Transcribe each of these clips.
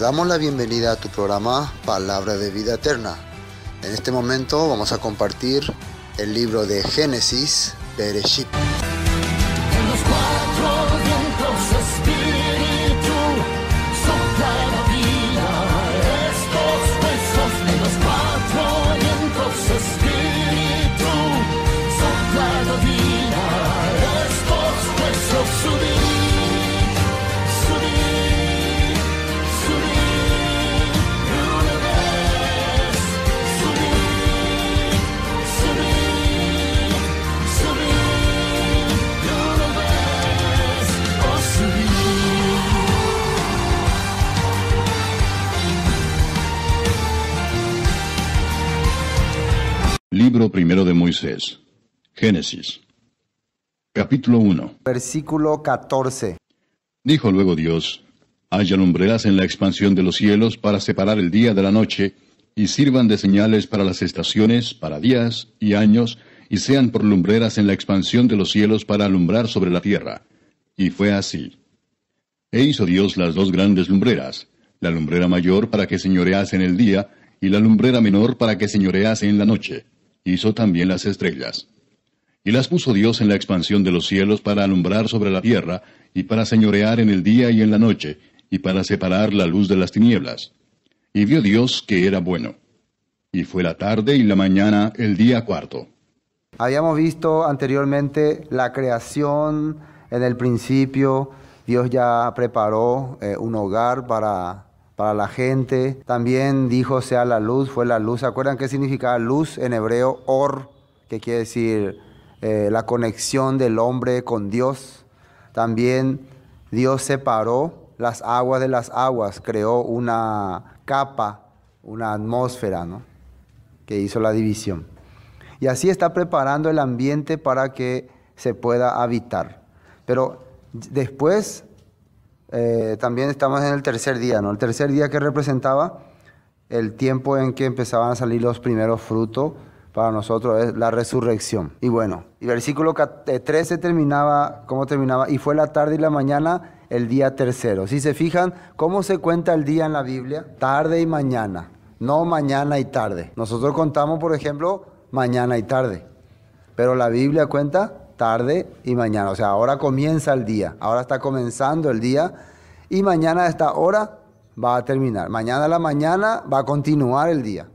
damos la bienvenida a tu programa Palabra de Vida Eterna. En este momento vamos a compartir el libro de Génesis, Bereshit. Libro primero de Moisés. Génesis. Capítulo 1. Versículo 14. Dijo luego Dios, haya lumbreras en la expansión de los cielos para separar el día de la noche, y sirvan de señales para las estaciones, para días y años, y sean por lumbreras en la expansión de los cielos para alumbrar sobre la tierra. Y fue así. E hizo Dios las dos grandes lumbreras, la lumbrera mayor para que señorease en el día, y la lumbrera menor para que señorease en la noche hizo también las estrellas. Y las puso Dios en la expansión de los cielos para alumbrar sobre la tierra, y para señorear en el día y en la noche, y para separar la luz de las tinieblas. Y vio Dios que era bueno. Y fue la tarde y la mañana el día cuarto. Habíamos visto anteriormente la creación en el principio. Dios ya preparó eh, un hogar para para la gente. También dijo sea la luz, fue la luz. ¿Se acuerdan qué significaba luz en hebreo? Or, que quiere decir eh, la conexión del hombre con Dios. También Dios separó las aguas de las aguas, creó una capa, una atmósfera, ¿no? que hizo la división. Y así está preparando el ambiente para que se pueda habitar. Pero después eh, también estamos en el tercer día, ¿no? El tercer día que representaba el tiempo en que empezaban a salir los primeros frutos para nosotros es la resurrección. Y bueno, y versículo 13 eh, terminaba, ¿cómo terminaba? Y fue la tarde y la mañana el día tercero. Si se fijan, ¿cómo se cuenta el día en la Biblia? Tarde y mañana, no mañana y tarde. Nosotros contamos, por ejemplo, mañana y tarde, pero la Biblia cuenta tarde y mañana. O sea, ahora comienza el día, ahora está comenzando el día y mañana a esta hora va a terminar. Mañana a la mañana va a continuar el día.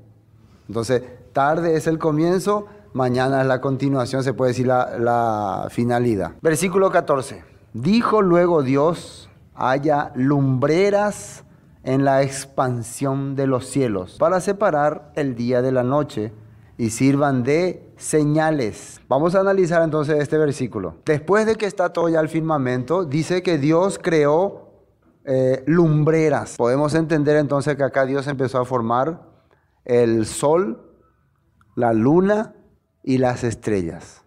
Entonces, tarde es el comienzo, mañana es la continuación, se puede decir la, finalidad. Versículo 14. Dijo luego Dios, haya lumbreras en la expansión de los cielos para separar el día de la noche y sirvan de señales. Vamos a analizar entonces este versículo. Después de que está todo ya el firmamento, dice que Dios creó eh, lumbreras. Podemos entender entonces que acá Dios empezó a formar el sol, la luna y las estrellas.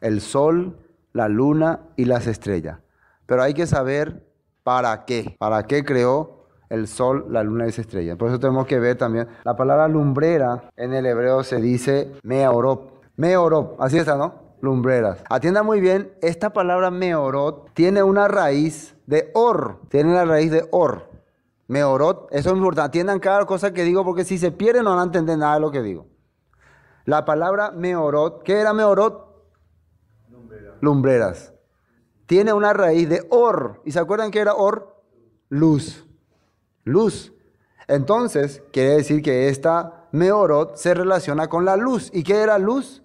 El sol, la luna y las estrellas. Pero hay que saber para qué. ¿Para qué creó el sol, la luna y las estrellas. Por eso tenemos que ver también, la palabra lumbrera en el hebreo se dice meorot. Meorot. así está, ¿no? Lumbreras. Atienda muy bien, esta palabra meorot tiene una raíz de or, tiene la raíz de or. Meorot, eso es importante. Atiendan cada cosa que digo porque si se pierden no van a entender nada de lo que digo. La palabra meorot, ¿qué era meorot? Lumbreras. Lumbreras. Tiene una raíz de or. ¿Y se acuerdan qué era or? Luz luz. Entonces, quiere decir que esta Meorot se relaciona con la luz. ¿Y qué era luz?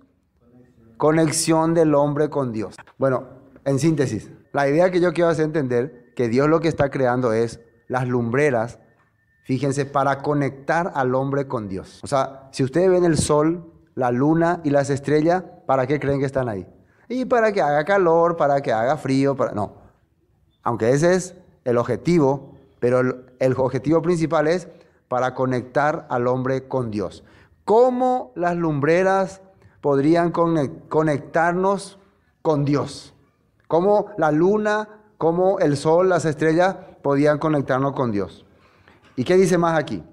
Conexión. del hombre con Dios. Bueno, en síntesis, la idea que yo quiero hacer entender que Dios lo que está creando es las lumbreras, fíjense, para conectar al hombre con Dios. O sea, si ustedes ven el sol, la luna y las estrellas, ¿para qué creen que están ahí? Y para que haga calor, para que haga frío, no. Aunque ese es el objetivo, pero el, objetivo principal es para conectar al hombre con Dios. ¿Cómo las lumbreras podrían conectarnos con Dios? ¿Cómo la luna, cómo el sol, las estrellas podían conectarnos con Dios? ¿Y qué dice más aquí?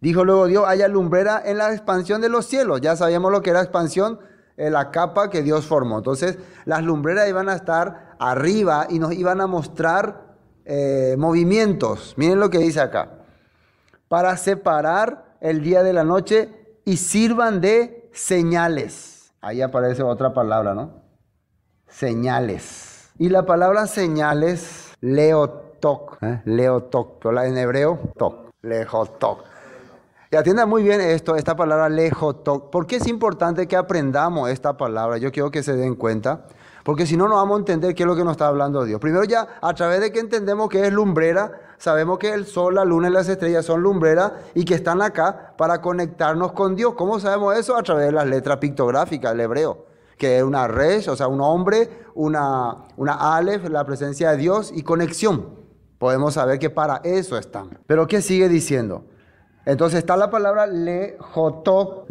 Dijo luego Dios, haya lumbrera en la expansión de los cielos. Ya sabíamos lo que era expansión, eh, la capa que Dios formó. Entonces, las lumbreras iban a estar arriba y nos iban a mostrar eh, movimientos. Miren lo que dice acá. Para separar el día de la noche y sirvan de señales. Ahí aparece otra palabra, ¿no? Señales. Y la palabra señales, leotok, ¿eh? leotok, pero la en hebreo, tok, lejotok. Y atienda muy bien esto, esta palabra lejotok. ¿Por qué es importante que aprendamos esta palabra? Yo quiero que se den cuenta. Porque si no, no vamos a entender qué es lo que nos está hablando Dios. Primero ya, a través de que entendemos que es lumbrera, sabemos que el sol, la luna y las estrellas son lumbreras y que están acá para conectarnos con Dios. ¿Cómo sabemos eso? A través de las letras pictográficas del hebreo, que es una res, o sea, un hombre, una, una alef, la presencia de Dios y conexión. Podemos saber que para eso están. Pero ¿qué sigue diciendo? Entonces está la palabra leotok,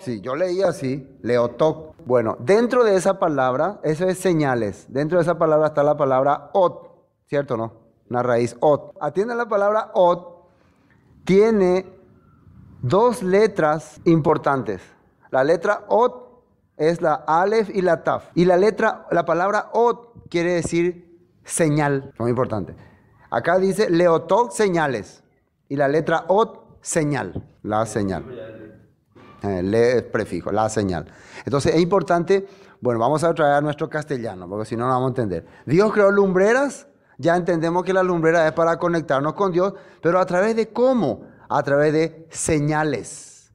sí, Yo leía así, leotok bueno, dentro de esa palabra, eso es señales. Dentro de esa palabra está la palabra ot, ¿cierto no? Una raíz ot. Atiende la palabra ot, tiene dos letras importantes. La letra ot es la alef y la taf. Y la letra, la palabra ot quiere decir señal, muy importante. Acá dice leotok señales y la letra ot señal, la señal. Eh, le prefijo, la señal. Entonces es importante, bueno, vamos a traer nuestro castellano, porque si no, no vamos a entender. Dios creó lumbreras, ya entendemos que la lumbrera es para conectarnos con Dios, pero a través de cómo? A través de señales.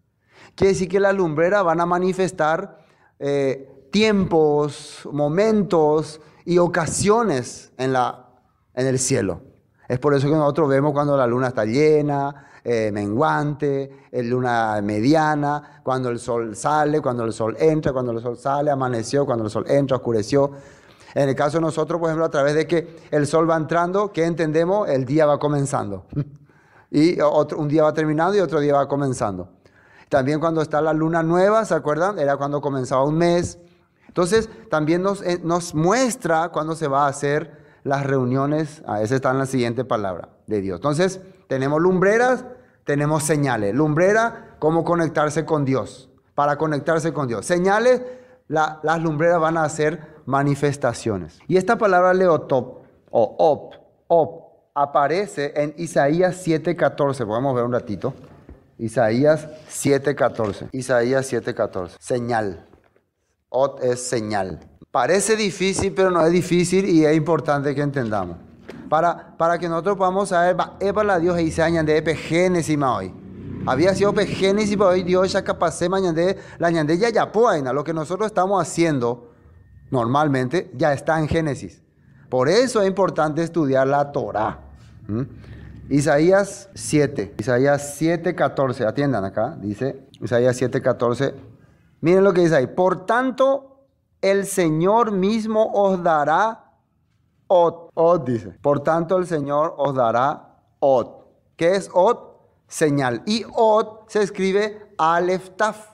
Quiere decir que las lumbreras van a manifestar eh, tiempos, momentos y ocasiones en, la, en el cielo. Es por eso que nosotros vemos cuando la luna está llena, eh, menguante, luna mediana, cuando el sol sale, cuando el sol entra, cuando el sol sale, amaneció, cuando el sol entra, oscureció. En el caso de nosotros, por ejemplo, a través de que el sol va entrando, ¿qué entendemos? El día va comenzando. Y un día va terminando y otro día va comenzando. También cuando está la luna nueva, ¿se acuerdan? Era cuando comenzaba un mes. Entonces, también nos, eh, nos muestra cuándo se va a hacer las reuniones. A ah, esa está en la siguiente palabra de Dios. Entonces, tenemos lumbreras, tenemos señales. Lumbrera, cómo conectarse con Dios, para conectarse con Dios. Señales, las lumbreras van a ser manifestaciones. Y esta palabra leotop o op, op, aparece en Isaías 7:14. Podemos ver un ratito. Isaías 7:14. Isaías 7:14. Señal. Ot es señal. Parece difícil, pero no es difícil y es importante que entendamos para, que nosotros podamos saber, va, la Dios y se añade Génesis hoy. Había sido Génesis, hoy Dios ya capacé de la ñande ya ya Lo que nosotros estamos haciendo normalmente ya está en Génesis. Por eso es importante estudiar la Torah. Isaías 7, Isaías 7, 14, atiendan acá, dice Isaías 7.14 Miren lo que dice ahí. Por tanto, el Señor mismo os dará Ot. dice. Por tanto, el Señor os dará Ot. ¿Qué es Ot? Señal. Y Ot se escribe alef, Taf.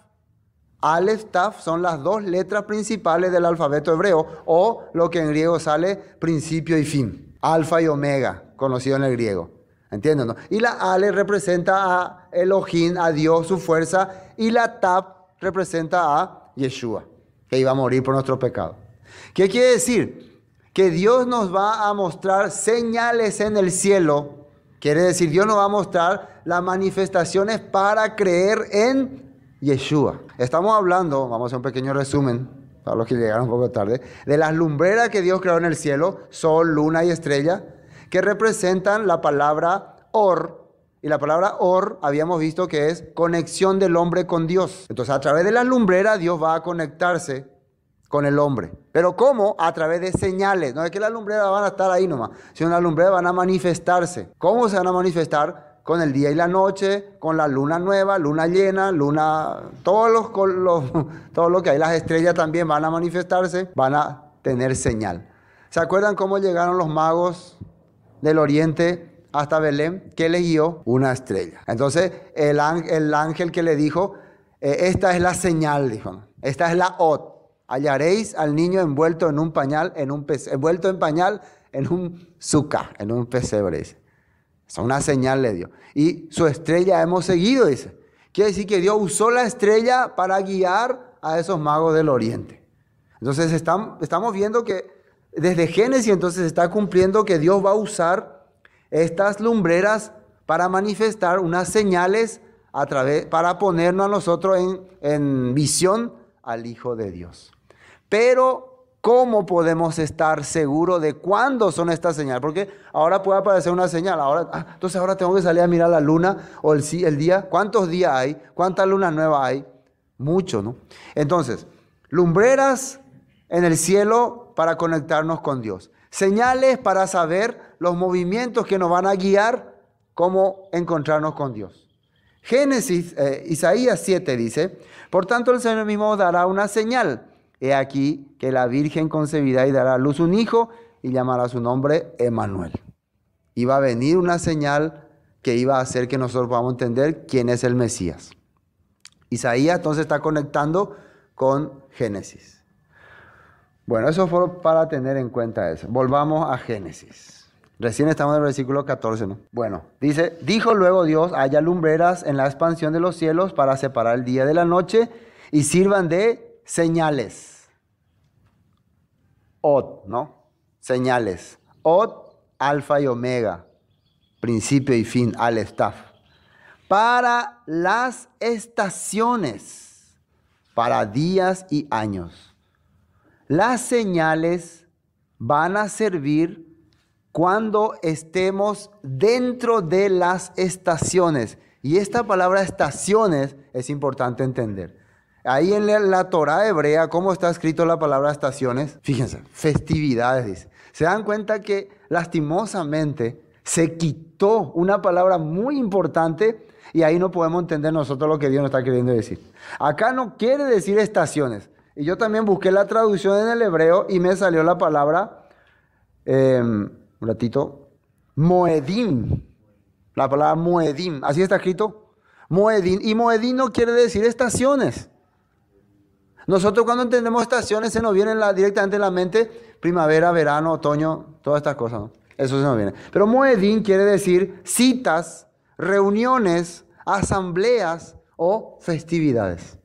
Alef, Taf son las dos letras principales del alfabeto hebreo, o lo que en griego sale principio y fin. Alfa y Omega, conocido en el griego. ¿Entienden? Y la Ale representa a Elohim, a Dios, su fuerza, y la tab representa a Yeshua, que iba a morir por nuestro pecado. ¿Qué quiere decir? que Dios nos va a mostrar señales en el cielo. Quiere decir, Dios nos va a mostrar las manifestaciones para creer en Yeshua. Estamos hablando, vamos a hacer un pequeño resumen para los que llegaron un poco tarde, de las lumbreras que Dios creó en el cielo, sol, luna y estrella, que representan la palabra or. Y la palabra or habíamos visto que es conexión del hombre con Dios. Entonces a través de las lumbreras Dios va a conectarse con el hombre. Pero ¿cómo? A través de señales. No es que las lumbreras van a estar ahí nomás, sino las lumbreras van a manifestarse. ¿Cómo se van a manifestar? Con el día y la noche, con la luna nueva, luna llena, luna... Todos los, los, todo lo que hay, las estrellas también van a manifestarse, van a tener señal. ¿Se acuerdan cómo llegaron los magos del oriente hasta Belén, que les guió una estrella. Entonces, el, ángel, el ángel que le dijo, eh, esta es la señal, dijo, esta es la ot hallaréis al niño envuelto en un pañal, en un envuelto en pañal, en un suca, en un pesebre, dice. Es una señal le dio. Y su estrella hemos seguido, dice. Quiere decir que Dios usó la estrella para guiar a esos magos del oriente. Entonces estamos viendo que desde Génesis entonces está cumpliendo que Dios va a usar estas lumbreras para manifestar unas señales a través, para ponernos a nosotros en, en visión al Hijo de Dios. Pero, ¿cómo podemos estar seguros de cuándo son estas señales? Porque ahora puede aparecer una señal. Ahora, ah, entonces ahora tengo que salir a mirar la luna o el, día. ¿Cuántos días hay? ¿Cuántas lunas nuevas hay? Mucho, ¿no? Entonces, lumbreras en el cielo para conectarnos con Dios. Señales para saber los movimientos que nos van a guiar cómo encontrarnos con Dios. Génesis, eh, Isaías 7 dice, por tanto el Señor mismo dará una señal. He aquí que la Virgen concebirá y dará a luz un hijo y llamará su nombre Emanuel. Iba a venir una señal que iba a hacer que nosotros podamos entender quién es el Mesías. Isaías entonces está conectando con Génesis. Bueno, eso fue para tener en cuenta eso. Volvamos a Génesis. Recién estamos en el versículo 14, ¿no? Bueno, dice, dijo luego Dios, haya lumbreras en la expansión de los cielos para separar el día de la noche y sirvan de señales. Od, ¿no? Señales. Od, alfa y omega, principio y fin, al staff. Para las estaciones, para días y años. Las señales van a servir cuando estemos dentro de las estaciones. Y esta palabra estaciones es importante entender. Ahí en la, Torah Torá hebrea, ¿cómo está escrito la palabra estaciones? Fíjense, festividades, dice. Se dan cuenta que lastimosamente se quitó una palabra muy importante y ahí no podemos entender nosotros lo que Dios nos está queriendo decir. Acá no quiere decir estaciones. Y yo también busqué la traducción en el hebreo y me salió la palabra, em, un ratito, moedim. La palabra moedim, así está escrito. Moedim. Y moedim no quiere decir estaciones. Nosotros cuando entendemos estaciones se nos vienen directamente en la mente primavera, verano, otoño, todas estas cosas. Eso se nos viene. Pero Moedín quiere decir citas, reuniones, asambleas o festividades.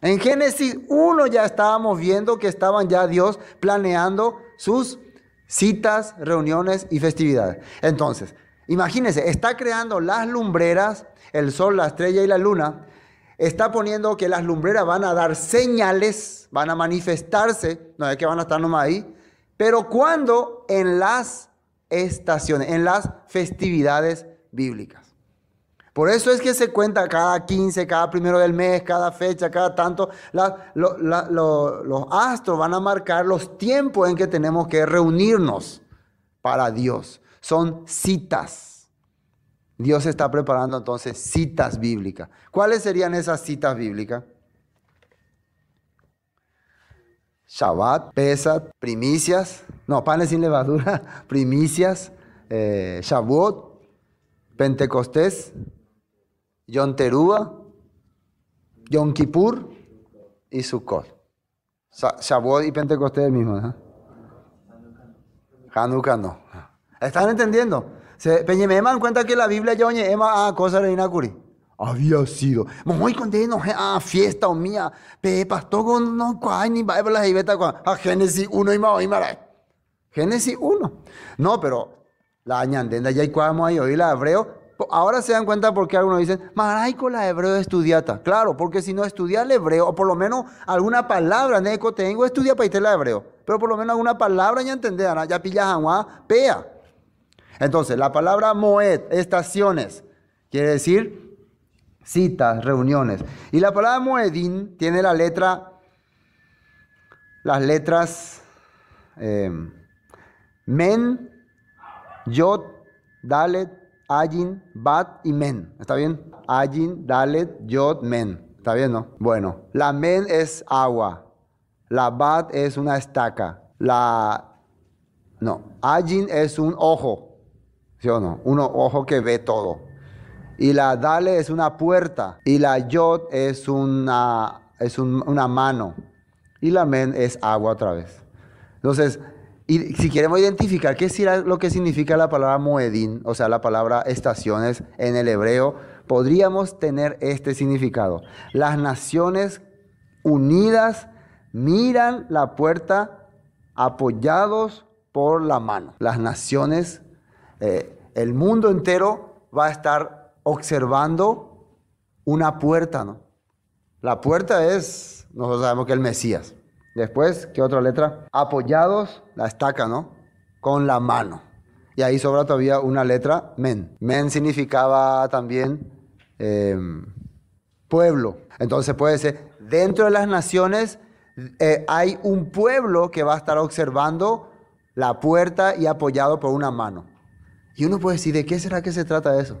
En Génesis 1 ya estábamos viendo que estaban ya Dios planeando sus citas, reuniones y festividades. Entonces, imagínense, está creando las lumbreras, el sol, la estrella y la luna, está poniendo que las lumbreras van a dar señales, van a manifestarse, no es que van a estar nomás ahí, pero cuando en las estaciones, en las festividades bíblicas. Por eso es que se cuenta cada 15, cada primero del mes, cada fecha, cada tanto, los astros van a marcar los tiempos en que tenemos que reunirnos para Dios. Son citas. Dios está preparando entonces citas bíblicas. ¿Cuáles serían esas citas bíblicas? Shabbat, Pesat, primicias, no, panes sin levadura, primicias, eh, Pentecostés, Yom Terúa, Yom Kippur y Sukkot. Shavuot y Pentecostés mismo, ¿eh? ¿no? Hanukkah no. ¿Están entendiendo? Se, dan cuenta que la Biblia ya oye, a ah, cosa de Había sido. Muy contento, a ah, fiesta o oh, mía. Pe pastor no cuá, ni va la jibeta, cuá. Ah, Génesis 1 y más y Génesis 1. No, pero la añandenda ya y cuamo ahí oí la hebreo. Ahora se dan cuenta porque algunos dicen, Maraico la hebreo estudiata. Claro, porque si no estudia el hebreo, o por lo menos alguna palabra, Neco, tengo estudia para la hebreo. Pero por lo menos alguna palabra ya entenderán, ya pillas pea. Entonces, la palabra moed, estaciones, quiere decir citas, reuniones. Y la palabra moedín tiene la letra, las letras em, men, yod, dalet, ayin, bat y men. ¿Está bien? Ayin, dalet, yod, men. ¿Está bien, no? Bueno, la men es agua. La bat es una estaca. La... No, ayin es un ojo. ¿Sí o no? Uno ojo que ve todo. Y la dale es una puerta. Y la yod es una, es una mano. Y la men es agua otra vez. Entonces, si queremos identificar qué es lo que significa la palabra moedín, o sea, la palabra estaciones en el hebreo, podríamos tener este significado. Las naciones unidas miran la puerta apoyados por la mano. Las naciones eh, el mundo entero va a estar observando una puerta, ¿no? La puerta es, nosotros sabemos que el Mesías. Después, ¿qué otra letra? Apoyados, la estaca, ¿no? Con la mano. Y ahí sobra todavía una letra, men. Men significaba también em, pueblo. Entonces puede ser, dentro de las naciones eh, hay un pueblo que va a estar observando la puerta y apoyado por una mano. Y uno puede decir, ¿de qué será que se trata eso?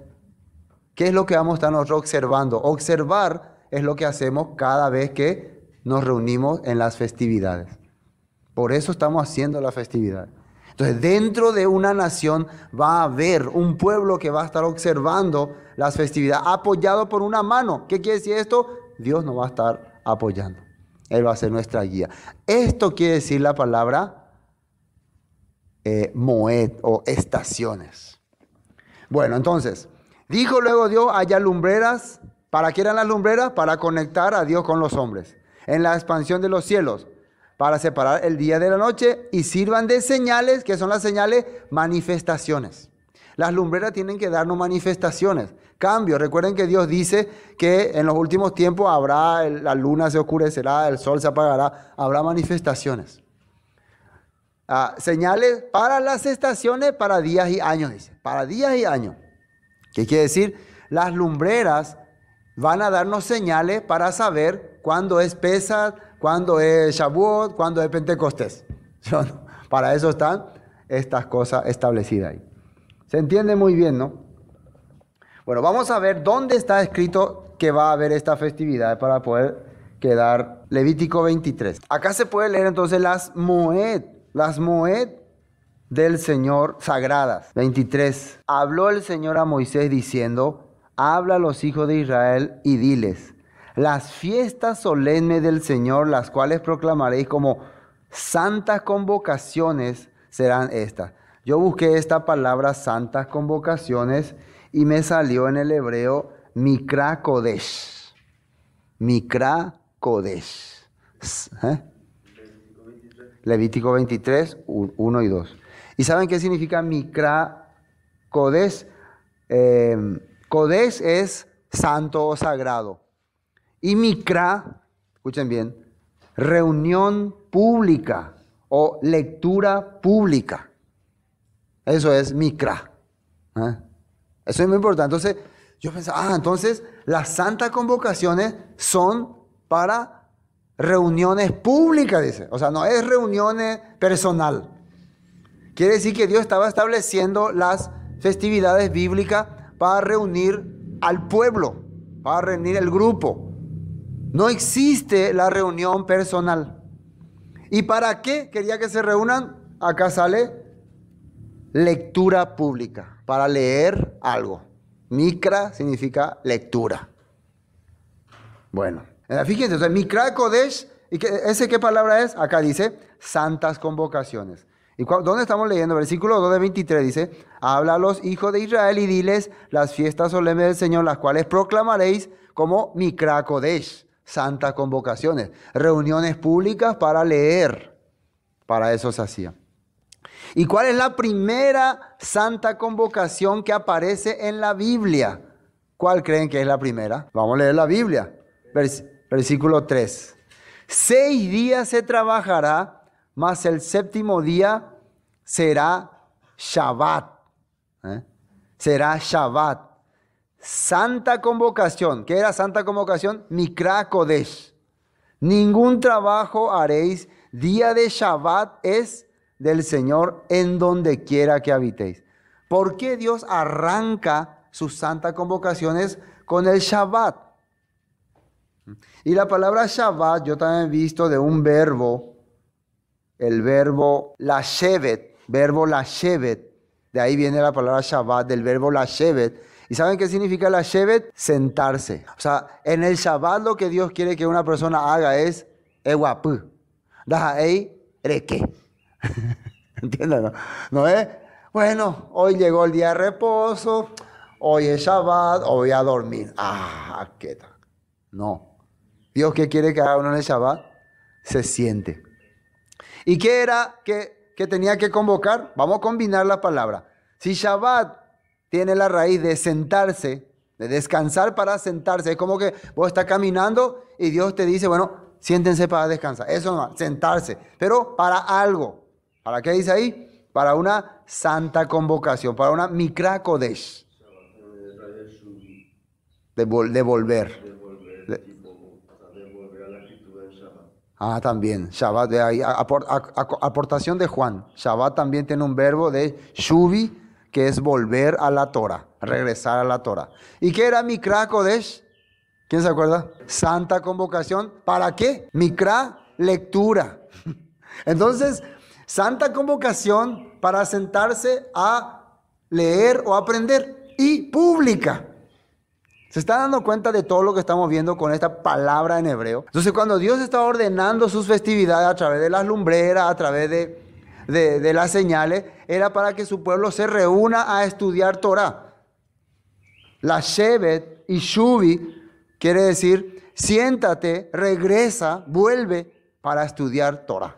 ¿Qué es lo que vamos a estar nosotros observando? Observar es lo que hacemos cada vez que nos reunimos en las festividades. Por eso estamos haciendo la festividad. Entonces, dentro de una nación va a haber un pueblo que va a estar observando las festividades, apoyado por una mano. ¿Qué quiere decir esto? Dios nos va a estar apoyando. Él va a ser nuestra guía. Esto quiere decir la palabra eh, moed o estaciones. Bueno, entonces, dijo luego Dios, haya lumbreras. ¿Para qué eran las lumbreras? Para conectar a Dios con los hombres. En la expansión de los cielos, para separar el día de la noche y sirvan de señales, que son las señales, manifestaciones. Las lumbreras tienen que darnos manifestaciones, cambios. Recuerden que Dios dice que en los últimos tiempos habrá, la luna se oscurecerá, el sol se apagará, habrá manifestaciones. Ah, señales para las estaciones, para días y años, dice. Para días y años. ¿Qué quiere decir? Las lumbreras van a darnos señales para saber cuándo es Pesad, cuándo es Shavuot, cuándo es Pentecostés. para eso están estas cosas establecidas ahí. Se entiende muy bien, ¿no? Bueno, vamos a ver dónde está escrito que va a haber esta festividad para poder quedar Levítico 23. Acá se puede leer entonces las Moed las Moed del Señor sagradas. 23. Habló el Señor a Moisés diciendo, habla a los hijos de Israel y diles, las fiestas solemnes del Señor, las cuales proclamaréis como santas convocaciones, serán estas. Yo busqué esta palabra santas convocaciones y me salió en el hebreo Mikra Kodesh. ¿eh? Levítico 23, 1 y 2. ¿Y saben qué significa Mikra Codes? Eh, em, es santo o sagrado. Y Mikra, escuchen bien, reunión pública o lectura pública. Eso es Mikra. ¿eh? Eso es muy importante. Entonces, yo pensaba, ah, entonces las santas convocaciones son para reuniones públicas, dice. O sea, no es reuniones personal. Quiere decir que Dios estaba estableciendo las festividades bíblicas para reunir al pueblo, para reunir el grupo. No existe la reunión personal. ¿Y para qué quería que se reúnan? Acá sale lectura pública, para leer algo. Micra significa lectura. Bueno. Eh, fíjense, o sea, ¿y qué, ¿ese qué palabra es? Acá dice, santas convocaciones. ¿Y dónde estamos leyendo? Versículo 2 de 23 dice, habla a los hijos de Israel y diles las fiestas solemnes del Señor, las cuales proclamaréis como mi Kodesh, santas convocaciones, reuniones públicas para leer. Para eso se hacía. ¿Y cuál es la primera santa convocación que aparece en la Biblia? ¿Cuál creen que es la primera? Vamos a leer la Biblia. Versículo 3. Seis días se trabajará, mas el séptimo día será Shabbat. ¿eh? Será Shabbat. Santa convocación. ¿Qué era santa convocación? Mikra Kodesh. Ningún trabajo haréis. Día de Shabbat es del Señor en donde quiera que habitéis. ¿Por qué Dios arranca sus santas convocaciones con el Shabbat? Y la palabra Shabbat yo también he visto de un verbo, el verbo la shevet, verbo la shevet. De ahí viene la palabra Shabbat, del verbo la shevet. ¿Y saben qué significa la shevet? Sentarse. O sea, en el Shabbat lo que Dios quiere que una persona haga es Da Dajaei reke, ¿Entienden? No? ¿No Bueno, hoy llegó el día de reposo, hoy es Shabbat, hoy voy a dormir. Ah, qué tal. No. Dios, ¿qué quiere que haga uno en el Shabbat? Se siente. ¿Y qué era que, tenía que convocar? Vamos a combinar la palabra. Si Shabbat tiene la raíz de sentarse, de descansar para sentarse, es como que vos estás caminando y Dios te dice, bueno, siéntense para descansar. Eso no, sentarse, pero para algo. ¿Para qué dice ahí? Para una santa convocación, para una mikra De, de volver. Ah, también. Shabbat, de ahí, aportación de Juan. Shabbat también tiene un verbo de Shubi, que es volver a la Torah, regresar a la Torah. ¿Y qué era Mikra Kodesh? ¿Quién se acuerda? Santa convocación. ¿Para qué? Mikra, lectura. Entonces, santa convocación para sentarse a leer o aprender y pública. ¿Se está dando cuenta de todo lo que estamos viendo con esta palabra en hebreo? Entonces cuando Dios está ordenando sus festividades a través de las lumbreras, a través de, las señales, era para que su pueblo se reúna a estudiar Torah. La Shevet y Shubi quiere decir siéntate, regresa, vuelve para estudiar Torah.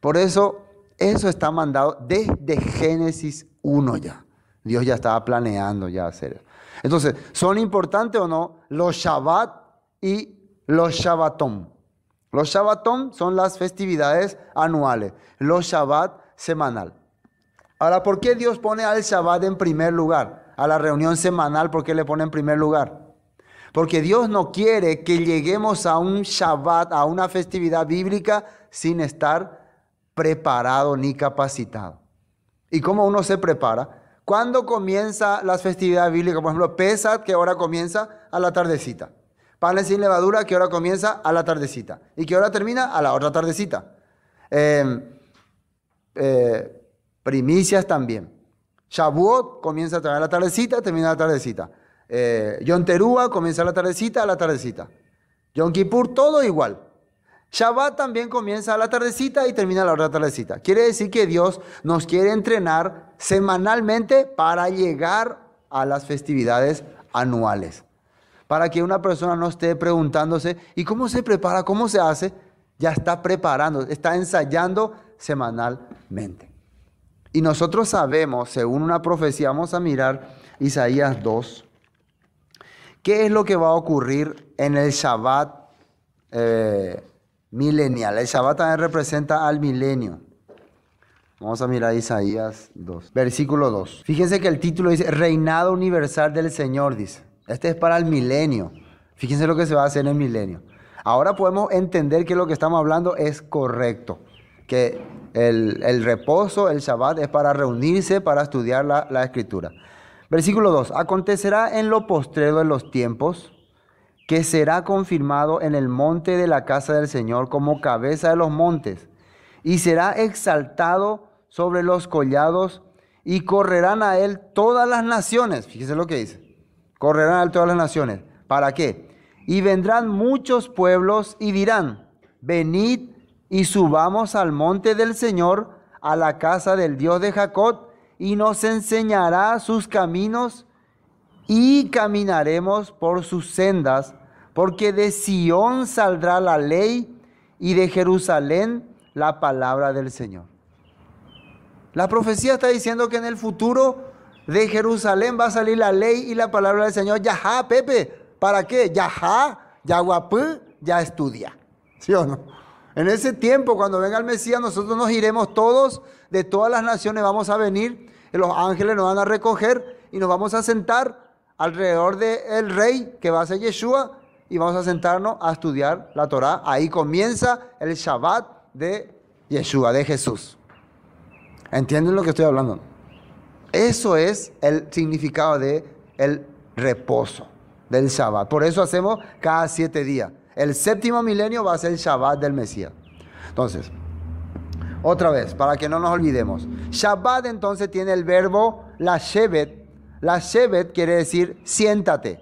Por eso eso está mandado desde Génesis 1 ya. Dios ya estaba planeando ya hacer entonces, ¿son importantes o no los Shabbat y los Shabbatón? Los Shabbatom son las festividades anuales, los Shabbat semanal. Ahora, ¿por qué Dios pone al Shabbat en primer lugar? A la reunión semanal, ¿por qué le pone en primer lugar? Porque Dios no quiere que lleguemos a un Shabbat, a una festividad bíblica, sin estar preparado ni capacitado. ¿Y cómo uno se prepara? ¿Cuándo comienza las festividades bíblicas? Por ejemplo, Pesat, que ahora comienza a la tardecita. Panes sin levadura, que ahora comienza a la tardecita. ¿Y que ahora termina? A la otra tardecita. Em, eh, primicias también. Shavuot comienza a la tardecita, termina la tardecita. Eh, Yonterúa comienza a la tardecita, a la tardecita. Yom Kippur, todo igual. Shabbat también comienza a la tardecita y termina a la hora tardecita. Quiere decir que Dios nos quiere entrenar semanalmente para llegar a las festividades anuales. Para que una persona no esté preguntándose, ¿y cómo se prepara? ¿Cómo se hace? Ya está preparando, está ensayando semanalmente. Y nosotros sabemos, según una profecía, vamos a mirar Isaías 2, qué es lo que va a ocurrir en el Shabbat eh, milenial. El Shabbat también representa al milenio. Vamos a mirar Isaías 2, versículo 2. Fíjense que el título dice, reinado universal del Señor, dice. Este es para el milenio. Fíjense lo que se va a hacer en el milenio. Ahora podemos entender que lo que estamos hablando es correcto. Que el, reposo, el Shabbat, es para reunirse, para estudiar la, la escritura. Versículo 2. Acontecerá en lo postrero de los tiempos que será confirmado en el monte de la casa del Señor como cabeza de los montes, y será exaltado sobre los collados, y correrán a él todas las naciones. Fíjese lo que dice. Correrán a él todas las naciones. ¿Para qué? Y vendrán muchos pueblos y dirán, venid y subamos al monte del Señor, a la casa del Dios de Jacob, y nos enseñará sus caminos y caminaremos por sus sendas, porque de Sion saldrá la ley y de Jerusalén la palabra del Señor. La profecía está diciendo que en el futuro de Jerusalén va a salir la ley y la palabra del Señor. Yaja, Pepe, ¿para qué? Ya, Yaguapú, ya estudia. ¿Sí o no? En ese tiempo, cuando venga el Mesías, nosotros nos iremos todos, de todas las naciones vamos a venir, los ángeles nos van a recoger y nos vamos a sentar alrededor del rey que va a ser Yeshua y vamos a sentarnos a estudiar la Torá. Ahí comienza el Shabbat de Yeshua, de Jesús. ¿Entienden lo que estoy hablando? Eso es el significado de el reposo del Shabbat. Por eso hacemos cada siete días. El séptimo milenio va a ser el Shabbat del Mesías. Entonces, otra vez, para que no nos olvidemos. Shabbat entonces tiene el verbo la Shevet. La Shevet quiere decir siéntate.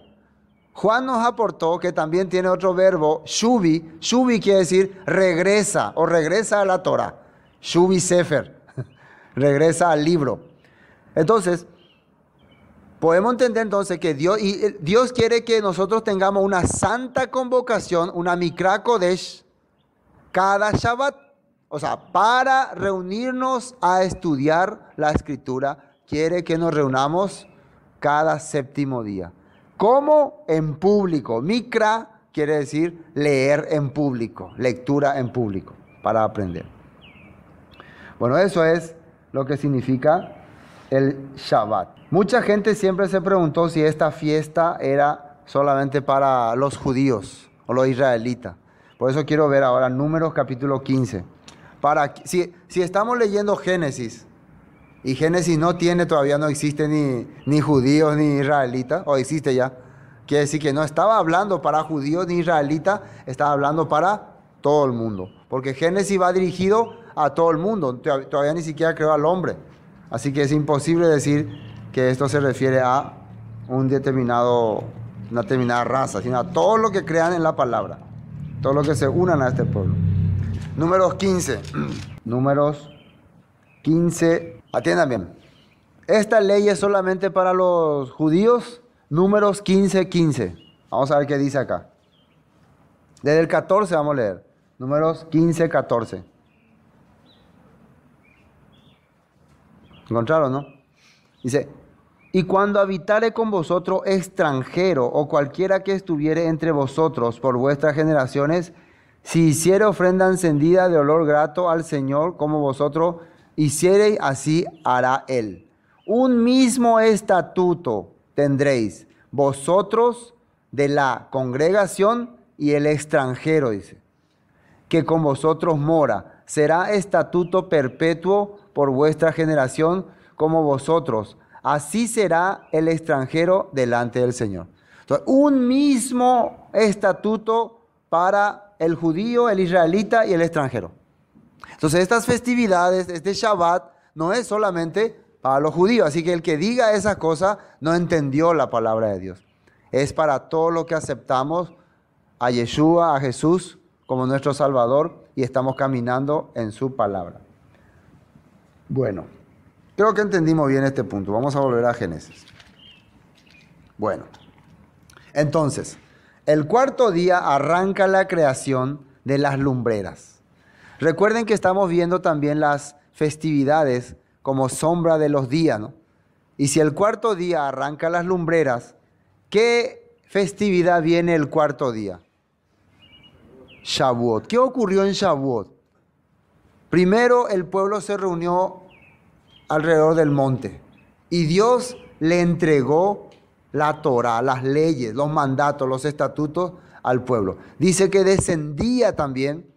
Juan nos aportó que también tiene otro verbo, shubi. Shubi quiere decir regresa o regresa a la Torah. Shubi Sefer, regresa al libro. Entonces, podemos entender entonces que Dios, y eh, Dios quiere que nosotros tengamos una santa convocación, una mikra kodesh, cada Shabbat. O sea, para reunirnos a estudiar la escritura, quiere que nos reunamos cada séptimo día como en público. Mikra quiere decir leer en público, lectura en público, para aprender. Bueno, eso es lo que significa el Shabbat. Mucha gente siempre se preguntó si esta fiesta era solamente para los judíos o los israelitas. Por eso quiero ver ahora Números capítulo 15. Para, si, si estamos leyendo Génesis, y Génesis no tiene, todavía no existe ni, ni judíos ni israelitas, o existe ya. Quiere decir que no estaba hablando para judíos ni israelitas, estaba hablando para todo el mundo. Porque Génesis va dirigido a todo el mundo, todavía ni siquiera creó al hombre. Así que es imposible decir que esto se refiere a un determinado, una determinada raza, sino a todo lo que crean en la palabra, todo lo que se unan a este pueblo. Números 15. Números 15 Atiendan bien. Esta ley es solamente para los judíos, números 15, 15. Vamos a ver qué dice acá. Desde el 14 vamos a leer. Números 15, 14. ¿Encontraron, no? Dice, y cuando habitare con vosotros extranjero o cualquiera que estuviere entre vosotros por vuestras generaciones, si hiciere ofrenda encendida de olor grato al Señor, como vosotros hiciereis, así hará él. Un mismo estatuto tendréis vosotros de la congregación y el extranjero, dice, que con vosotros mora. Será estatuto perpetuo por vuestra generación como vosotros. Así será el extranjero delante del Señor. un mismo estatuto para el judío, el israelita y el extranjero. Entonces estas festividades, este Shabbat, no es solamente para los judíos. Así que el que diga esa cosa no entendió la palabra de Dios. Es para todo lo que aceptamos a Yeshua, a Jesús como nuestro Salvador y estamos caminando en su palabra. Bueno, creo que entendimos bien este punto. Vamos a volver a Génesis. Bueno, entonces, el cuarto día arranca la creación de las lumbreras. Recuerden que estamos viendo también las festividades como sombra de los días, ¿no? Y si el cuarto día arranca las lumbreras, ¿qué festividad viene el cuarto día? Shavuot. ¿Qué ocurrió en Shavuot? Primero el pueblo se reunió alrededor del monte y Dios le entregó la Torah, las leyes, los mandatos, los estatutos al pueblo. Dice que descendía también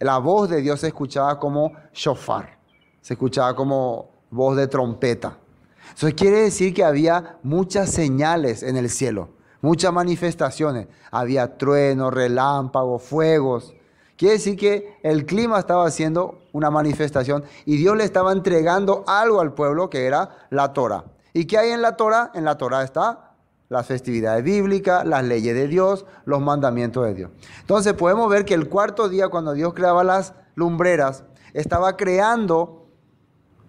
la voz de Dios se escuchaba como shofar, se escuchaba como voz de trompeta. Eso quiere decir que había muchas señales en el cielo, muchas manifestaciones. Había truenos, relámpagos, fuegos. Quiere decir que el clima estaba haciendo una manifestación y Dios le estaba entregando algo al pueblo que era la Torah. ¿Y qué hay en la Torah? En la Torah está las festividades bíblicas, las leyes de Dios, los mandamientos de Dios. Entonces podemos ver que el cuarto día, cuando Dios creaba las lumbreras, estaba creando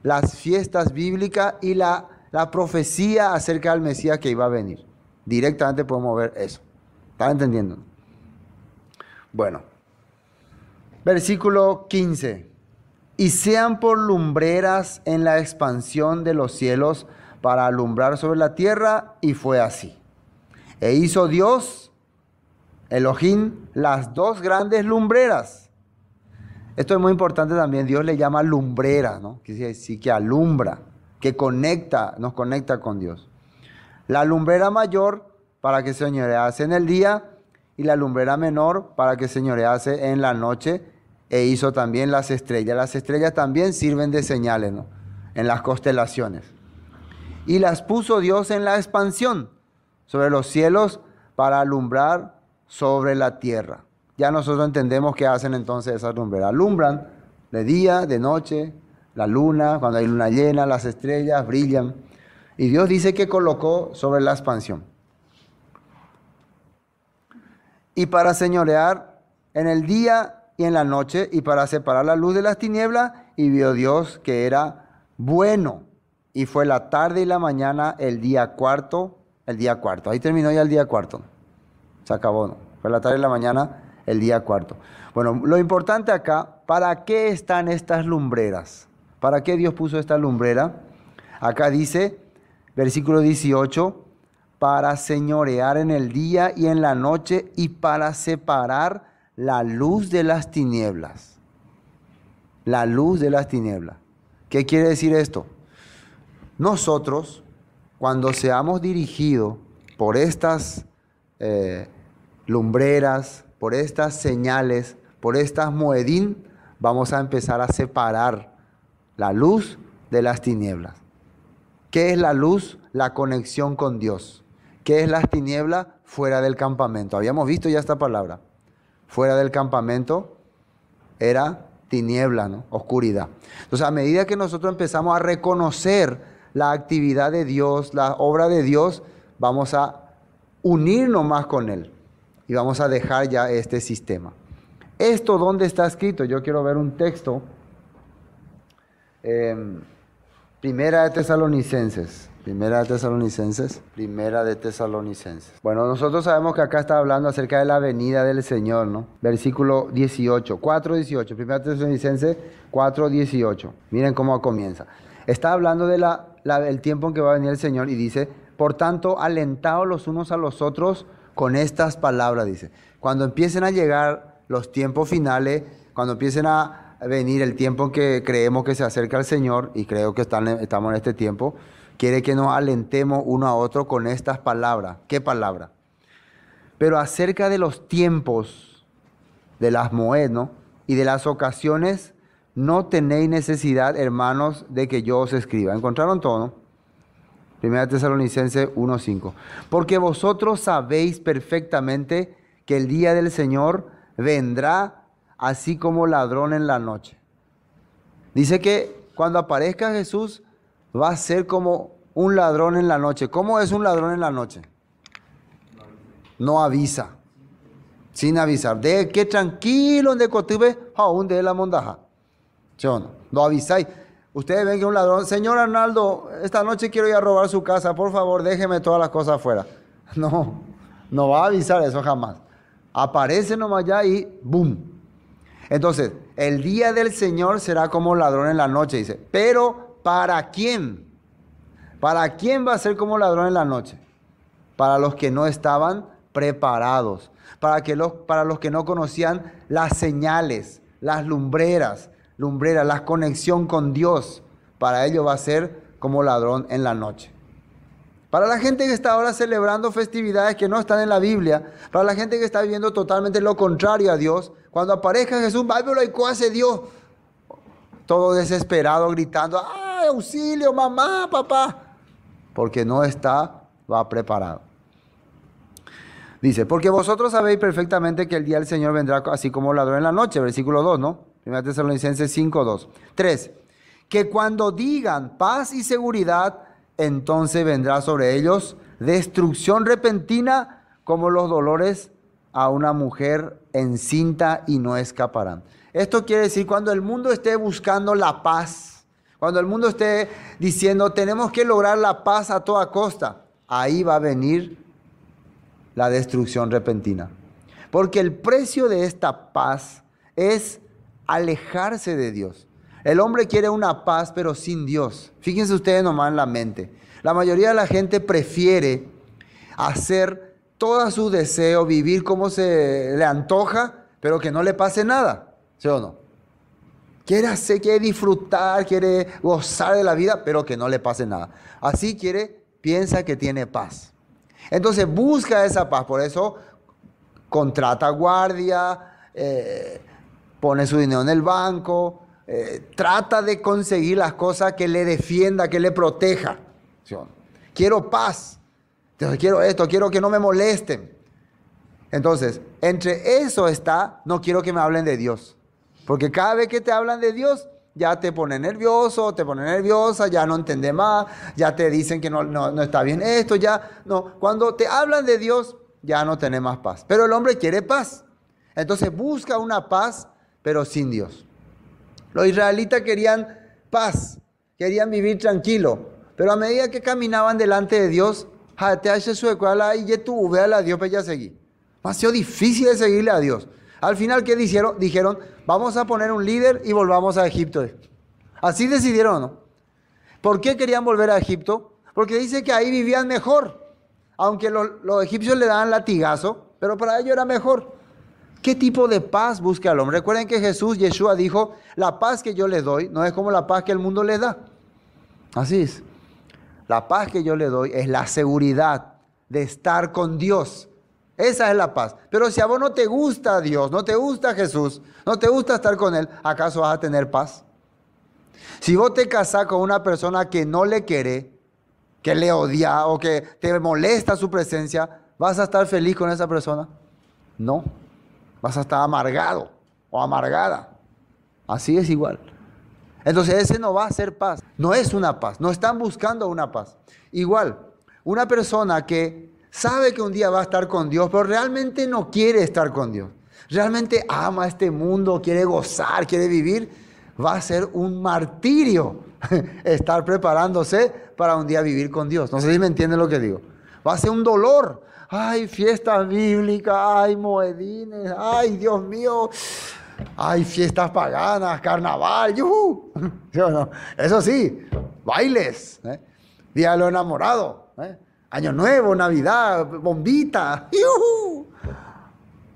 las fiestas bíblicas y la, profecía acerca del Mesías que iba a venir. Directamente podemos ver eso. ¿Están entendiendo? Bueno, versículo 15. Y sean por lumbreras en la expansión de los cielos para alumbrar sobre la tierra y fue así. E hizo Dios, Elohim, las dos grandes lumbreras. Esto es muy importante también, Dios le llama lumbrera, ¿no? Que decir que alumbra, que conecta, nos conecta con Dios. La lumbrera mayor para que señorease en el día y la lumbrera menor para que señorease en la noche e hizo también las estrellas. Las estrellas también sirven de señales ¿no? en las constelaciones y las puso Dios en la expansión sobre los cielos para alumbrar sobre la tierra. Ya nosotros entendemos qué hacen entonces esas lumbreras. Alumbran de día, de noche, la luna, cuando hay luna llena, las estrellas brillan. Y Dios dice que colocó sobre la expansión. Y para señorear en el día y en la noche, y para separar la luz de las tinieblas, y vio Dios que era bueno y fue la tarde y la mañana el día cuarto, el día cuarto. Ahí terminó ya el día cuarto. Se acabó, ¿no? Fue la tarde y la mañana el día cuarto. Bueno, lo importante acá, ¿para qué están estas lumbreras? ¿Para qué Dios puso esta lumbrera? Acá dice, versículo 18, para señorear en el día y en la noche y para separar la luz de las tinieblas. La luz de las tinieblas. ¿Qué quiere decir esto? Nosotros, cuando seamos dirigidos por estas eh, lumbreras, por estas señales, por estas moedín, vamos a empezar a separar la luz de las tinieblas. ¿Qué es la luz? La conexión con Dios. ¿Qué es las tinieblas? Fuera del campamento. Habíamos visto ya esta palabra. Fuera del campamento era tiniebla, ¿no? oscuridad. Entonces, a medida que nosotros empezamos a reconocer la actividad de Dios, la obra de Dios, vamos a unirnos más con Él y vamos a dejar ya este sistema. ¿Esto dónde está escrito? Yo quiero ver un texto. Em, primera de Tesalonicenses. Primera de Tesalonicenses. Primera de Tesalonicenses. Bueno, nosotros sabemos que acá está hablando acerca de la venida del Señor, ¿no? Versículo 18, 4.18 Primera de Tesalonicenses 4, Miren cómo comienza. Está hablando de la el tiempo en que va a venir el Señor y dice, por tanto, alentados los unos a los otros con estas palabras, dice. Cuando empiecen a llegar los tiempos finales, cuando empiecen a venir el tiempo en que creemos que se acerca el Señor, y creo que estamos en este tiempo, quiere que nos alentemos uno a otro con estas palabras. ¿Qué palabra? Pero acerca de los tiempos, de las moedas ¿no? Y de las ocasiones, no tenéis necesidad, hermanos, de que yo os escriba. ¿Encontraron todo? Primera Tesalonicense 1.5. Porque vosotros sabéis perfectamente que el día del Señor vendrá así como ladrón en la noche. Dice que cuando aparezca Jesús va a ser como un ladrón en la noche. ¿Cómo es un ladrón en la noche? No avisa. Sin avisar. De que tranquilo, de cotive, aún de la mondaja no? avisáis. Ustedes ven que un ladrón, señor Arnaldo, esta noche quiero ir a robar su casa, por favor, déjeme todas las cosas afuera. No, no va a avisar eso jamás. Aparece nomás ya y ¡boom! Entonces, el día del Señor será como ladrón en la noche, dice. Pero, ¿para quién? ¿Para quién va a ser como ladrón en la noche? Para los que no estaban preparados, para, que los, para los que no conocían las señales, las lumbreras, lumbrera, la conexión con Dios, para ello va a ser como ladrón en la noche. Para la gente que está ahora celebrando festividades que no están en la Biblia, para la gente que está viviendo totalmente lo contrario a Dios, cuando aparezca Jesús, Bárbaro y hace Dios, todo desesperado, gritando, ¡ay, auxilio, mamá, papá! Porque no está, va preparado. Dice, porque vosotros sabéis perfectamente que el día del Señor vendrá así como ladrón en la noche, versículo 2, ¿no? 1 Tesalonicenses 2. 3. Que cuando digan paz y seguridad, entonces vendrá sobre ellos destrucción repentina como los dolores a una mujer encinta y no escaparán. Esto quiere decir cuando el mundo esté buscando la paz, cuando el mundo esté diciendo tenemos que lograr la paz a toda costa, ahí va a venir la destrucción repentina. Porque el precio de esta paz es alejarse de Dios. El hombre quiere una paz, pero sin Dios. Fíjense ustedes nomás en la mente. La mayoría de la gente prefiere hacer todo su deseo, vivir como se le antoja, pero que no le pase nada. ¿Sí o no? Quiere hacer, quiere disfrutar, quiere gozar de la vida, pero que no le pase nada. Así quiere, piensa que tiene paz. Entonces busca esa paz. Por eso contrata guardia, eh, pone su dinero en el banco, eh, trata de conseguir las cosas que le defienda, que le proteja. Quiero paz, quiero esto, quiero que no me molesten. Entonces, entre eso está, no quiero que me hablen de Dios. Porque cada vez que te hablan de Dios, ya te pone nervioso, te pone nerviosa, ya no entiende más, ya te dicen que no, está bien esto, ya no. Cuando te hablan de Dios, ya no tenés más paz. Pero el hombre quiere paz. Entonces busca una paz pero sin Dios. Los israelitas querían paz, querían vivir tranquilo, pero a medida que caminaban delante de Dios, a Dios pues ya seguí. difícil de seguirle a Dios. Al final, ¿qué dijeron? Dijeron, vamos a poner un líder y volvamos a Egipto. Así decidieron, ¿no? ¿Por qué querían volver a Egipto? Porque dice que ahí vivían mejor. Aunque los, los egipcios le daban latigazo, pero para ellos era mejor. ¿Qué tipo de paz busca el hombre? Recuerden que Jesús, Yeshua, dijo, la paz que yo le doy no es como la paz que el mundo le da. Así es. La paz que yo le doy es la seguridad de estar con Dios. Esa es la paz. Pero si a vos no te gusta Dios, no te gusta Jesús, no te gusta estar con Él, ¿acaso vas a tener paz? Si vos te casás con una persona que no le quiere, que le odia o que te molesta su presencia, ¿vas a estar feliz con esa persona? No. Vas a estar amargado o amargada. Así es igual. Entonces ese no va a ser paz. No es una paz. No están buscando una paz. Igual, una persona que sabe que un día va a estar con Dios, pero realmente no quiere estar con Dios. Realmente ama este mundo, quiere gozar, quiere vivir. Va a ser un martirio estar preparándose para un día vivir con Dios. No sé si me entienden lo que digo. Va a ser un dolor ay, fiestas bíblicas, ay, moedines, ay, Dios mío, ay, fiestas paganas, carnaval, yuhu. no? Eso sí, bailes, ¿eh? Día de lo enamorado, ¿eh? Año Nuevo, Navidad, bombita,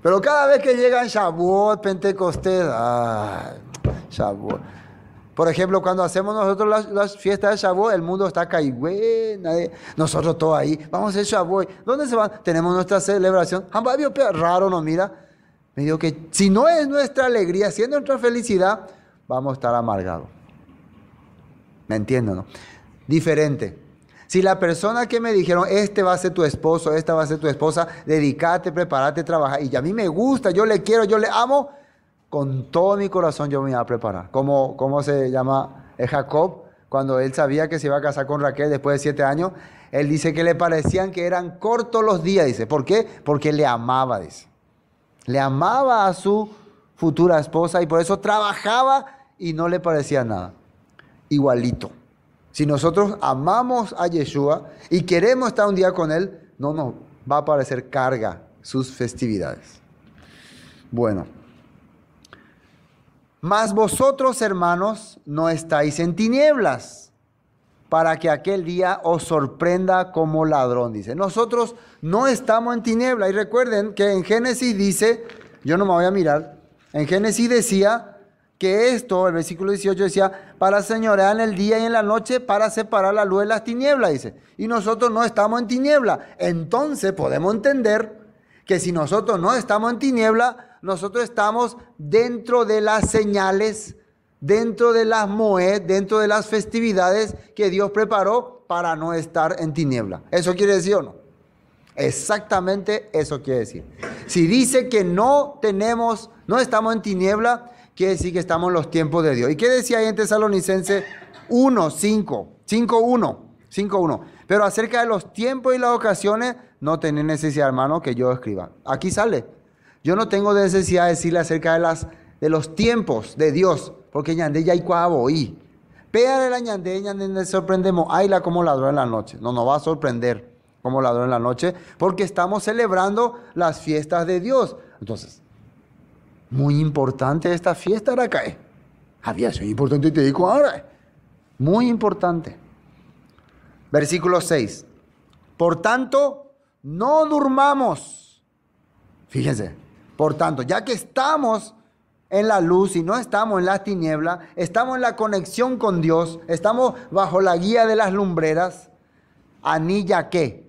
Pero cada vez que llegan Shavuot, Pentecostés, ay, Shavuot. Por ejemplo, cuando hacemos nosotros las, fiestas de Shavuot, el mundo está caigüe, nadie, nosotros todos ahí, vamos a hacer Shavuot. ¿Dónde se van? Tenemos nuestra celebración. Raro no, mira. Me dijo que si no es nuestra alegría, si es nuestra felicidad, vamos a estar amargados. ¿Me entiendo, no? Diferente. Si la persona que me dijeron, este va a ser tu esposo, esta va a ser tu esposa, dedícate, prepárate, trabaja, y a mí me gusta, yo le quiero, yo le amo, con todo mi corazón yo me iba a preparar. Como, se llama Jacob, cuando él sabía que se iba a casar con Raquel después de siete años, él dice que le parecían que eran cortos los días, dice. ¿Por qué? Porque le amaba, dice. Le amaba a su futura esposa y por eso trabajaba y no le parecía nada. Igualito. Si nosotros amamos a Yeshua y queremos estar un día con Él, no nos va a parecer carga sus festividades. Bueno. Mas vosotros, hermanos, no estáis en tinieblas para que aquel día os sorprenda como ladrón, dice. Nosotros no estamos en tinieblas. Y recuerden que en Génesis dice, yo no me voy a mirar, en Génesis decía que esto, el versículo 18 decía, para señorear en el día y en la noche, para separar la luz de las tinieblas, dice. Y nosotros no estamos en tiniebla. Entonces podemos entender que si nosotros no estamos en tiniebla, nosotros estamos dentro de las señales, dentro de las moed, dentro de las festividades que Dios preparó para no estar en tiniebla. ¿Eso quiere decir o no? Exactamente eso quiere decir. Si dice que no tenemos, no estamos en tiniebla, quiere decir que estamos en los tiempos de Dios. ¿Y qué decía ahí en Tesalonicense 1, 5, 5, 1, 5, 1? Pero acerca de los tiempos y las ocasiones, no tenéis necesidad, hermano, que yo escriba. Aquí sale. Yo no tengo necesidad de decirle acerca de, los tiempos de Dios, porque ñande ya y y. Péale la ñandé, ñandé, nos sorprendemos. Ayla como ladró en la noche. No nos va a sorprender como ladró en la noche, porque estamos celebrando las fiestas de Dios. Entonces, muy importante esta fiesta, Aracae. Había sido importante y te digo ahora. Muy importante. Versículo 6. Por tanto, no durmamos. Fíjense, por tanto, ya que estamos en la luz y no estamos en las tinieblas, estamos en la conexión con Dios, estamos bajo la guía de las lumbreras, anilla qué,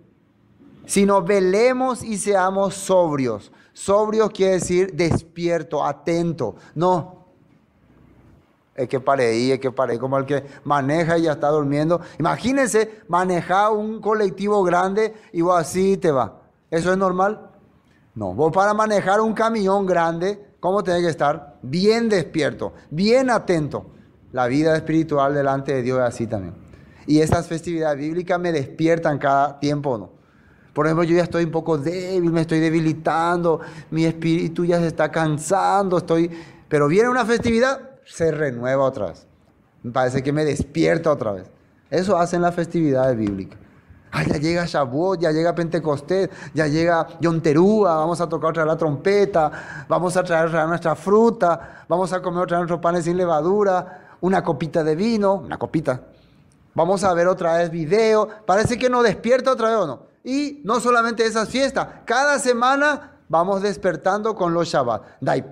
sino velemos y seamos sobrios. Sobrios quiere decir despierto, atento, no. Es que pareí, es que pareí como el que maneja y ya está durmiendo. Imagínense manejar un colectivo grande y así te va. ¿Eso es normal? No, vos para manejar un camión grande, ¿cómo tenés que estar? Bien despierto, bien atento. La vida espiritual delante de Dios es así también. Y esas festividades bíblicas me despiertan cada tiempo, ¿no? Por ejemplo, yo ya estoy un poco débil, me estoy debilitando, mi espíritu ya se está cansando, estoy... Pero viene una festividad, se renueva otra vez. Me parece que me despierta otra vez. Eso hacen las festividades bíblicas. Ah, ya llega Shavuot, ya llega Pentecostés, ya llega Yonterúa, vamos a tocar otra vez la trompeta, vamos a traer otra vez nuestra fruta, vamos a comer otra vez nuestros panes sin levadura, una copita de vino, una copita. Vamos a ver otra vez video, parece que nos despierta otra vez o no. Y no solamente esas fiestas, cada semana vamos despertando con los Shabbat.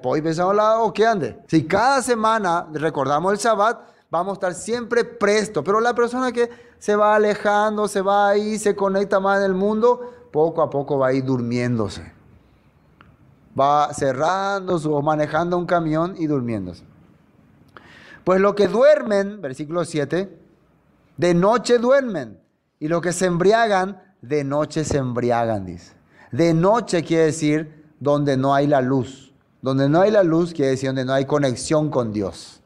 poi, besamos la o qué ande. Si cada semana recordamos el Shabbat, Vamos a estar siempre presto. Pero la persona que se va alejando, se va ahí, se conecta más en el mundo, poco a poco va a ir durmiéndose. Va cerrando o manejando un camión y durmiéndose. Pues lo que duermen, versículo 7, de noche duermen. Y lo que se embriagan, de noche se embriagan, dice. De noche quiere decir donde no hay la luz. Donde no hay la luz quiere decir donde no hay conexión con Dios.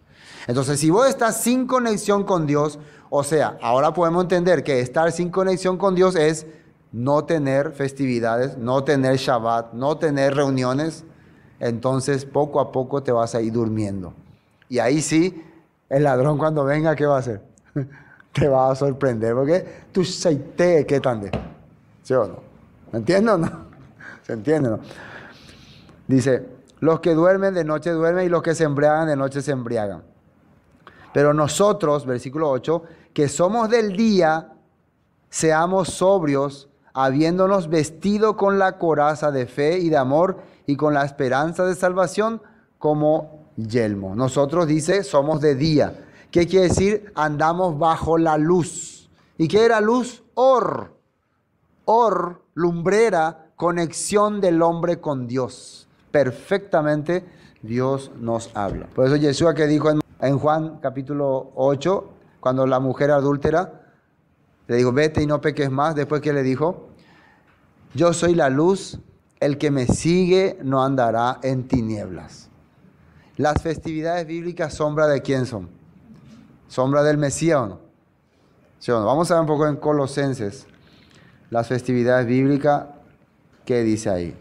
Entonces, si vos estás sin conexión con Dios, o sea, ahora podemos entender que estar sin conexión con Dios es no tener festividades, no tener Shabbat, no tener reuniones, entonces poco a poco te vas a ir durmiendo. Y ahí sí, el ladrón cuando venga, ¿qué va a hacer? te va a sorprender, porque tú qué tan de? ¿Sí o no? ¿Me entiendes o no? ¿Se entiende o no? Dice, los que duermen de noche duermen y los que se embriagan de noche se embriagan. Pero nosotros, versículo 8, que somos del día, seamos sobrios, habiéndonos vestido con la coraza de fe y de amor y con la esperanza de salvación como yelmo. Nosotros dice, somos de día. ¿Qué quiere decir? Andamos bajo la luz. ¿Y qué era luz? Or. Or, lumbrera, conexión del hombre con Dios. Perfectamente Dios nos habla. Por eso Jesús que dijo en en Juan capítulo 8, cuando la mujer adúltera le dijo, vete y no peques más, después que le dijo, yo soy la luz, el que me sigue no andará en tinieblas. Las festividades bíblicas sombra de quién son? Sombra del Mesías o no? o no? Vamos a ver un poco en Colosenses. Las festividades bíblicas, ¿qué dice ahí?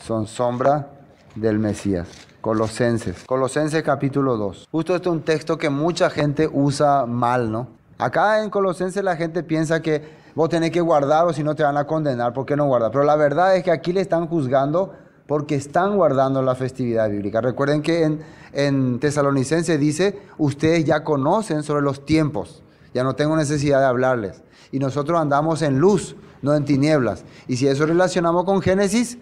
Son sombra del Mesías. Colosenses. Colosenses capítulo 2. Justo este es un texto que mucha gente usa mal, ¿no? Acá en Colosenses la gente piensa que vos tenés que guardar o si no te van a condenar, ¿por qué no guardar? Pero la verdad es que aquí le están juzgando porque están guardando la festividad bíblica. Recuerden que en, en Tesalonicense dice, ustedes ya conocen sobre los tiempos, ya no tengo necesidad de hablarles. Y nosotros andamos en luz, no en tinieblas. Y si eso relacionamos con Génesis,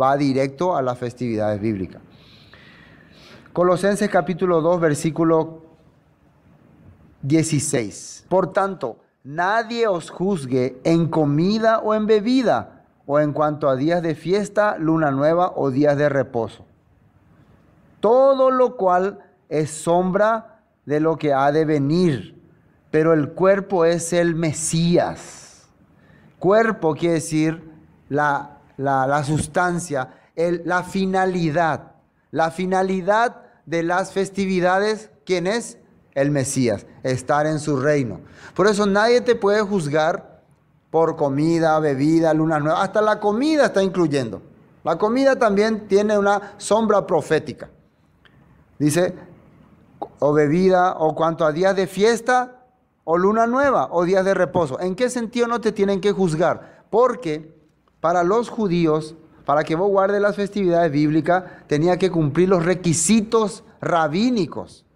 va directo a las festividades bíblicas. Colosenses capítulo 2, versículo 16. Por tanto, nadie os juzgue en comida o en bebida, o en cuanto a días de fiesta, luna nueva o días de reposo. Todo lo cual es sombra de lo que ha de venir, pero el cuerpo es el Mesías. Cuerpo quiere decir la, la, sustancia, la finalidad. La finalidad de las festividades, ¿quién es? El Mesías, estar en su reino. Por eso nadie te puede juzgar por comida, bebida, luna nueva. Hasta la comida está incluyendo. La comida también tiene una sombra profética. Dice, o bebida, o cuanto a días de fiesta, o luna nueva, o días de reposo. ¿En qué sentido no te tienen que juzgar? Porque para los judíos para que vos guardes las festividades bíblicas, tenía que cumplir los requisitos rabínicos.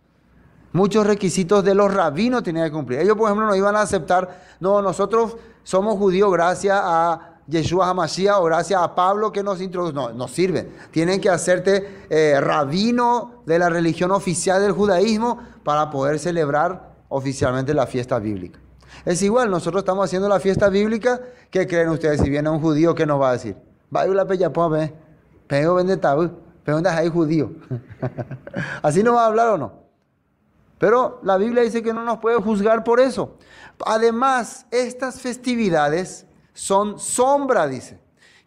Muchos requisitos de los rabinos tenía que cumplir. Ellos, por ejemplo, no iban a aceptar, no, nosotros somos judíos gracias a Yeshua HaMashiach o gracias a Pablo que nos introdujo. No, no sirve. Tienen que hacerte eh, rabino de la religión oficial del judaísmo para poder celebrar oficialmente la fiesta bíblica. Es igual, nosotros estamos haciendo la fiesta bíblica. ¿Qué creen ustedes? Si viene un judío, ¿qué nos va a decir? la pella pobre, pero vende tabú, pero judío. Así no va a hablar o no. Pero la Biblia dice que no nos puede juzgar por eso. Además, estas festividades son sombra, dice.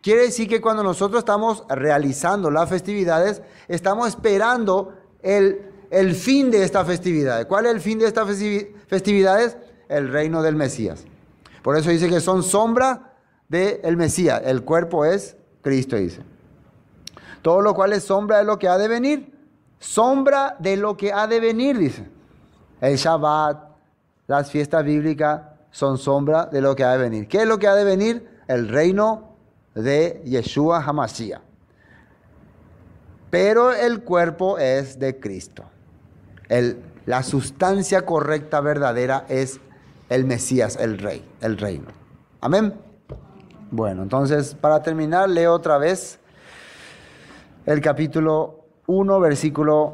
Quiere decir que cuando nosotros estamos realizando las festividades, estamos esperando el, el fin de estas festividades. ¿Cuál es el fin de estas festividades? El reino del Mesías. Por eso dice que son sombra del Mesías. El cuerpo es Cristo dice. Todo lo cual es sombra de lo que ha de venir. Sombra de lo que ha de venir, dice. El Shabbat, las fiestas bíblicas son sombra de lo que ha de venir. ¿Qué es lo que ha de venir? El reino de Yeshua Hamashiach. Pero el cuerpo es de Cristo. la sustancia correcta, verdadera, es el Mesías, el Rey, el reino. Amén. Bueno, entonces para terminar leo otra vez el capítulo 1, versículo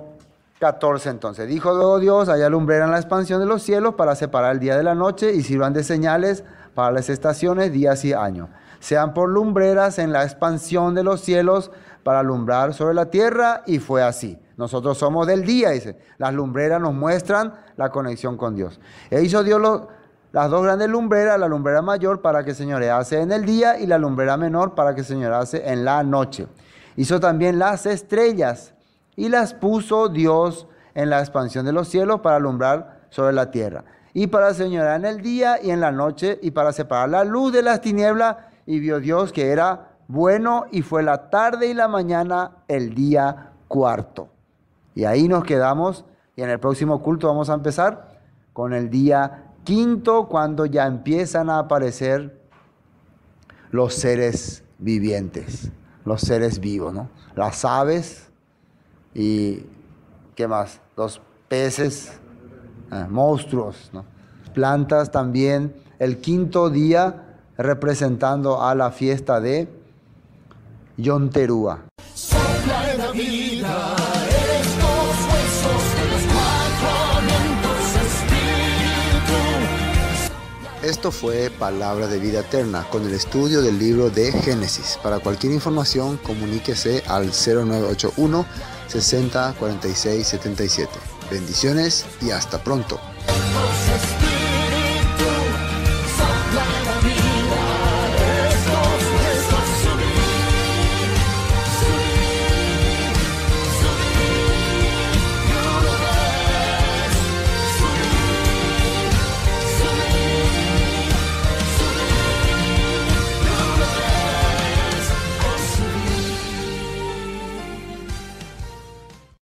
14 entonces. Dijo oh Dios, Dios, lumbreras en la expansión de los cielos para separar el día de la noche y sirvan de señales para las estaciones, días y años. Sean por lumbreras en la expansión de los cielos para alumbrar sobre la tierra y fue así. Nosotros somos del día, dice. Las lumbreras nos muestran la conexión con Dios. E hizo Dios los las dos grandes lumbreras, la lumbrera mayor para que señorease en el día y la lumbrera menor para que señorease en la noche. Hizo también las estrellas y las puso Dios en la expansión de los cielos para alumbrar sobre la tierra y para señorear en el día y en la noche y para separar la luz de las tinieblas y vio Dios que era bueno y fue la tarde y la mañana el día cuarto. Y ahí nos quedamos y en el próximo culto vamos a empezar con el día Quinto, cuando ya empiezan a aparecer los seres vivientes, los seres vivos, ¿no? Las aves y, ¿qué más? Los peces, eh, monstruos, ¿no? Plantas también. El quinto día representando a la fiesta de Yonterúa. fue Palabra de Vida Eterna con el estudio del libro de Génesis. Para cualquier información, comuníquese al 0981 60 46 77. Bendiciones y hasta pronto.